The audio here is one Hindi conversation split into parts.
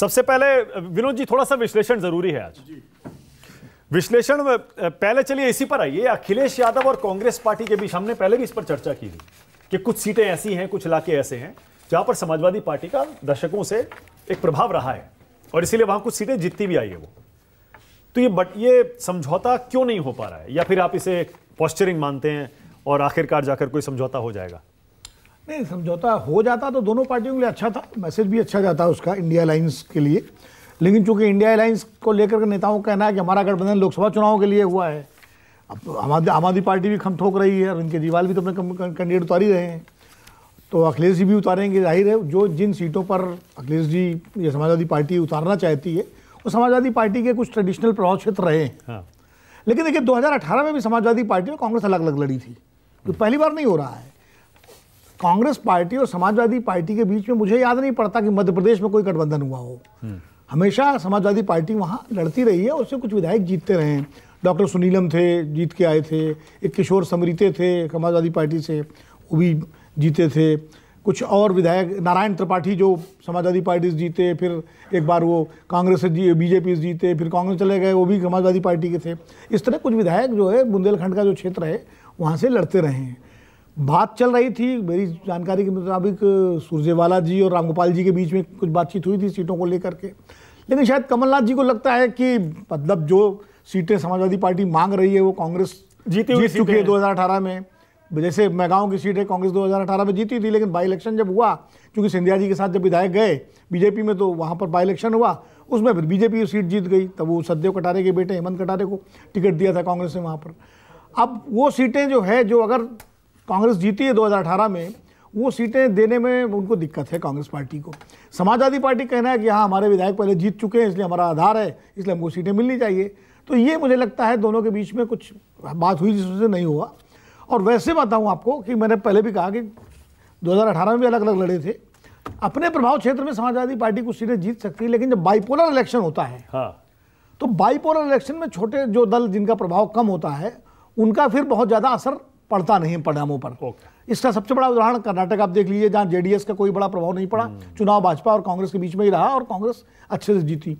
सबसे पहले विनोद जी थोड़ा सा विश्लेषण जरूरी है आज विश्लेषण पहले चलिए इसी पर आइए अखिलेश यादव और कांग्रेस पार्टी के बीच हमने पहले भी इस पर चर्चा की थी कि कुछ सीटें ऐसी हैं कुछ इलाके ऐसे हैं जहां पर समाजवादी पार्टी का दशकों से एक प्रभाव रहा है और इसीलिए वहां कुछ सीटें जीतती भी आई है वो तो ये बट ये समझौता क्यों नहीं हो पा रहा है या फिर आप इसे पॉस्चरिंग मानते हैं और आखिरकार जाकर कोई समझौता हो जाएगा नहीं समझौता हो जाता तो दोनों पार्टियों के लिए अच्छा था मैसेज भी अच्छा जाता उसका इंडिया अलाइंस के लिए लेकिन चूंकि इंडिया अलाइंस को लेकर के नेताओं का कहना है कि हमारा गठबंधन लोकसभा चुनाव के लिए हुआ है अब आम आम आदमी पार्टी भी खम ठोक रही है और इनके भी तो अपने कैंडिडेट उतार ही रहे हैं तो अखिलेश जी भी उतारेंगे जाहिर है जो जिन सीटों पर अखिलेश जी या समाजवादी पार्टी उतारना चाहती है वो समाजवादी पार्टी के कुछ ट्रेडिशनल प्रभाव क्षेत्र रहे हैं हाँ। लेकिन देखिए 2018 में भी समाजवादी पार्टी और कांग्रेस अलग अलग लड़ी थी तो पहली बार नहीं हो रहा है कांग्रेस पार्टी और समाजवादी पार्टी के बीच में मुझे याद नहीं पड़ता कि मध्य प्रदेश में कोई गठबंधन हुआ हो हम्म। हमेशा समाजवादी पार्टी वहाँ लड़ती रही है उससे कुछ विधायक जीतते रहे हैं डॉक्टर सुनीलम थे जीत के आए थे एक किशोर समरीते थे समाजवादी पार्टी से वो भी जीते थे कुछ और विधायक नारायण त्रिपाठी जो समाजवादी पार्टी से जीते फिर एक बार वो कांग्रेस से जी बीजेपी से जीते फिर कांग्रेस चले गए वो भी समाजवादी पार्टी के थे इस तरह कुछ विधायक जो है बुंदेलखंड का जो क्षेत्र है वहाँ से लड़ते रहे हैं बात चल रही थी मेरी जानकारी के मुताबिक सुरजेवाला जी और रामगोपाल जी के बीच में कुछ बातचीत हुई थी सीटों को लेकर के लेकिन शायद कमलनाथ जी को लगता है कि मतलब जो सीटें समाजवादी पार्टी मांग रही है वो कांग्रेस जीती जीत चुकी है दो में जैसे मैगांव की सीटें कांग्रेस 2018 में जीती थी लेकिन बाई इलेक्शन जब हुआ क्योंकि सिंधिया जी के साथ जब विधायक गए बीजेपी में तो वहाँ पर बाई इलेक्शन हुआ उसमें फिर बीजेपी सीट जीत गई तब वो सदेव कटारे के बेटे हेमंत कटारे को टिकट दिया था कांग्रेस ने वहाँ पर अब वो सीटें जो है जो अगर कांग्रेस जीती है 2018 में वो सीटें देने में उनको दिक्कत है कांग्रेस पार्टी को समाजवादी पार्टी कहना है कि हाँ हमारे विधायक पहले जीत चुके हैं इसलिए हमारा आधार है इसलिए हमको सीटें मिलनी चाहिए तो ये मुझे लगता है दोनों के बीच में कुछ बात हुई जिससे नहीं हुआ और वैसे बताऊँ आपको कि मैंने पहले भी कहा कि दो में भी अलग अलग लड़े थे अपने प्रभाव क्षेत्र में समाजवादी पार्टी कुछ सीटें जीत सकती है लेकिन जब बाइपोलर इलेक्शन होता है हाँ। तो बाईपोलर इलेक्शन में छोटे जो दल जिनका प्रभाव कम होता है उनका फिर बहुत ज़्यादा असर पड़ता नहीं परिणामों पर okay. इसका सबसे बड़ा उदाहरण कर्नाटक आप देख लीजिए जहाँ जेडीएस का कोई बड़ा प्रभाव नहीं पड़ा hmm. चुनाव भाजपा और कांग्रेस के बीच में ही रहा और कांग्रेस अच्छे से जीती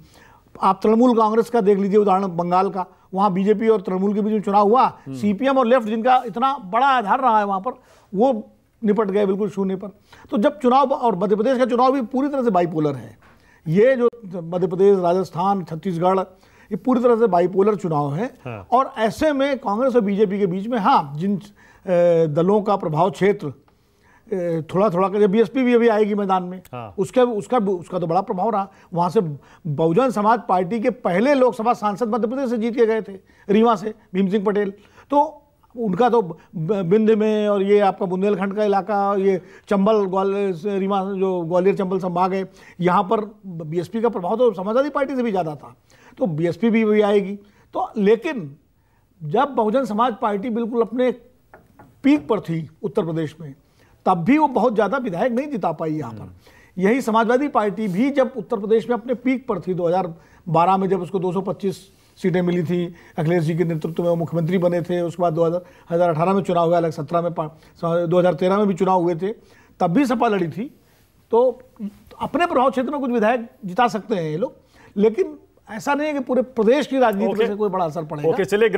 आप तृणमूल कांग्रेस का देख लीजिए उदाहरण बंगाल का वहाँ बीजेपी और तृणमूल के बीच में चुनाव हुआ सीपीएम hmm. और लेफ्ट जिनका इतना बड़ा आधार रहा है वहाँ पर वो निपट गए बिल्कुल शून्य पर तो जब चुनाव और मध्य प्रदेश का चुनाव भी पूरी तरह से बाईपोलर है ये जो मध्य प्रदेश राजस्थान छत्तीसगढ़ ये पूरी तरह से बाईपोलर चुनाव है हाँ। और ऐसे में कांग्रेस और बीजेपी के बीच में हाँ जिन दलों का प्रभाव क्षेत्र थोड़ा थोड़ा करके बीएसपी भी अभी आएगी मैदान में हाँ। उसका उसका उसका तो बड़ा प्रभाव रहा वहाँ से बहुजन समाज पार्टी के पहले लोकसभा सांसद मध्य प्रदेश से जीत के गए थे रीवा से भीम सिंह पटेल तो उनका तो बिंद में और ये आपका बुंदेलखंड का इलाका ये चंबल ग्वालियर रीमा जो ग्वालियर चंबल संभाग है यहाँ पर बीएसपी का प्रभाव तो समाजवादी पार्टी से भी ज़्यादा था तो बीएसपी भी, भी आएगी तो लेकिन जब बहुजन समाज पार्टी बिल्कुल अपने पीक पर थी उत्तर प्रदेश में तब भी वो बहुत ज़्यादा विधायक नहीं जिता पाई यहाँ पर हम्म। यही समाजवादी पार्टी भी जब उत्तर प्रदेश में अपने पीक पर थी दो में जब उसको दो सीटें मिली थी अखिलेश जी के नेतृत्व में वो मुख्यमंत्री बने थे उसके बाद दो हज़ार अठारह में चुनाव हुआ अलग सत्रह में दो हज़ार तेरह में भी चुनाव हुए थे तब भी सपा लड़ी थी तो अपने प्रभाव क्षेत्र में कुछ विधायक जिता सकते हैं ये लोग लेकिन ऐसा नहीं है कि पूरे प्रदेश की राजनीति okay. से कोई बड़ा असर पड़ेगा okay, चलिए